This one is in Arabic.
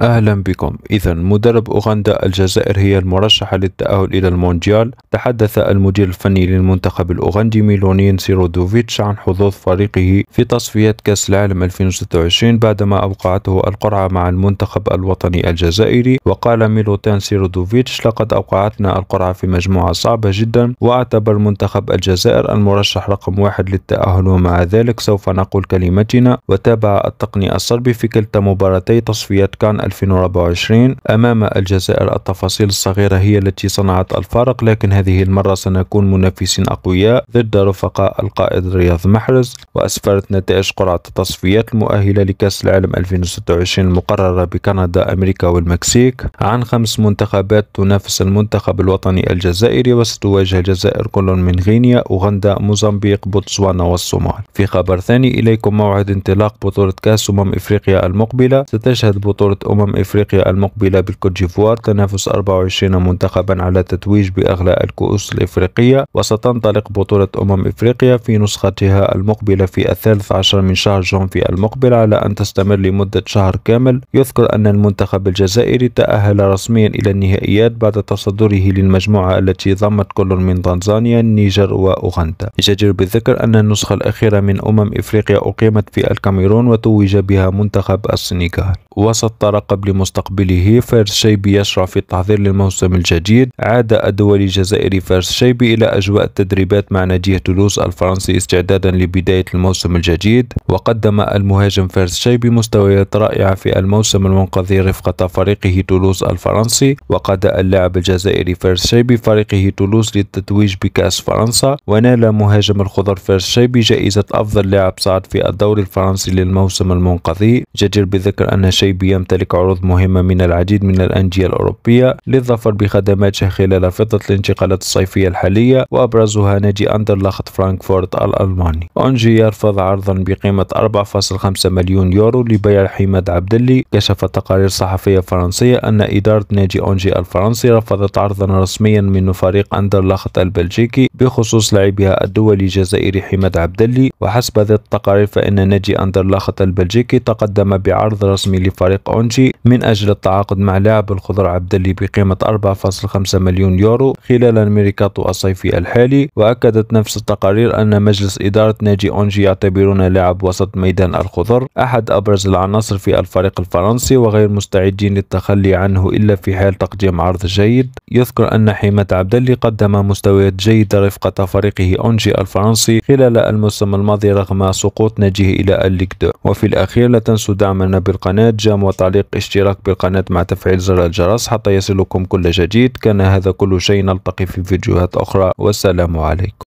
أهلا بكم إذا مدرب أوغندا الجزائر هي المرشحة للتأهل إلى المونديال تحدث المدير الفني للمنتخب الأوغندي ميلونين سيرودوفيتش عن حظوظ فريقه في تصفية كأس العالم 2026 بعدما أوقعته القرعة مع المنتخب الوطني الجزائري وقال ميلوتان سيرودوفيتش لقد أوقعتنا القرعة في مجموعة صعبة جدا وأعتبر منتخب الجزائر المرشح رقم واحد للتأهل ومع ذلك سوف نقول كلمتنا وتابع التقني الصربي في كلتا مباراتي تصفية كان 2024 أمام الجزائر التفاصيل الصغيرة هي التي صنعت الفارق لكن هذه المرة سنكون منافسين أقوياء ضد رفقاء القائد رياض محرز وأسفرت نتائج قرعة التصفيات المؤهلة لكأس العالم 2026 المقررة بكندا أمريكا والمكسيك عن خمس منتخبات تنافس المنتخب الوطني الجزائري وستواجه الجزائر كل من غينيا أوغندا موزمبيق بوتسوانا والصومال في خبر ثاني إليكم موعد انطلاق بطولة كأس أمم إفريقيا المقبلة ستشهد بطولة أمم أمم إفريقيا المقبلة بالكوت ديفوار تنافس 24 منتخبا على تتويج بأغلى الكؤوس الإفريقية وستنطلق بطولة أمم إفريقيا في نسختها المقبلة في الثالث عشر من شهر جونفي المقبل على أن تستمر لمدة شهر كامل يذكر أن المنتخب الجزائري تأهل رسميا إلى النهائيات بعد تصدره للمجموعة التي ضمت كل من تنزانيا النيجر وأوغندا يجدر بالذكر أن النسخة الأخيرة من أمم إفريقيا أقيمت في الكاميرون وتوج بها منتخب السنغال وسط يترقب لمستقبله فارس شيبي يشرع في التحضير للموسم الجديد عاد الدولي الجزائري فارس شيبي إلى أجواء التدريبات مع نادي تولوز الفرنسي استعدادا لبداية الموسم الجديد وقدم المهاجم فارس شيبي مستويات رائعة في الموسم المنقضي رفقة فريقه تولوز الفرنسي وقاد اللاعب الجزائري فارس شيبي فريقه تولوز للتتويج بكأس فرنسا ونال مهاجم الخضر فارس شيبي جائزة أفضل لاعب صعد في الدوري الفرنسي للموسم المنقضي جدير بذكر أن شيبي يمتلك كذلك عروض مهمة من العديد من الأندية الأوروبية للظفر بخدماتها خلال فترة الانتقالات الصيفية الحالية وأبرزها نادي أندرلخت فرانكفورت الألماني أونجي يرفض عرضا بقيمة 4.5 مليون يورو لبيع حماد عبدلي كشفت تقارير صحفية فرنسية أن إدارة نادي أونجي الفرنسي رفضت عرضا رسميا من فريق أندرلخت البلجيكي بخصوص لاعبها الدولي الجزائري حماد عبدلي وحسب ذات التقارير فإن نادي أندرلخت البلجيكي تقدم بعرض رسمي لفريق أونجي الفرنسي من أجل التعاقد مع لاعب الخضر عبدلي بقيمة 4.5 مليون يورو خلال الميركاتو الصيفي الحالي وأكدت نفس التقارير أن مجلس إدارة نادي أونجي يعتبرون لاعب وسط ميدان الخضر أحد أبرز العناصر في الفريق الفرنسي وغير مستعدين للتخلي عنه إلا في حال تقديم عرض جيد يذكر أن حماد عبدلي قدم مستويات جيدة رفقة فريقه أونجي الفرنسي خلال الموسم الماضي رغم سقوط ناجيه إلى الليك وفي الأخير لا تنسوا دعمنا بالقناة جام وتعليق اشتراك بالقناة مع تفعيل زر الجرس حتى يصلكم كل جديد كان هذا كل شيء نلتقي في فيديوهات أخرى والسلام عليكم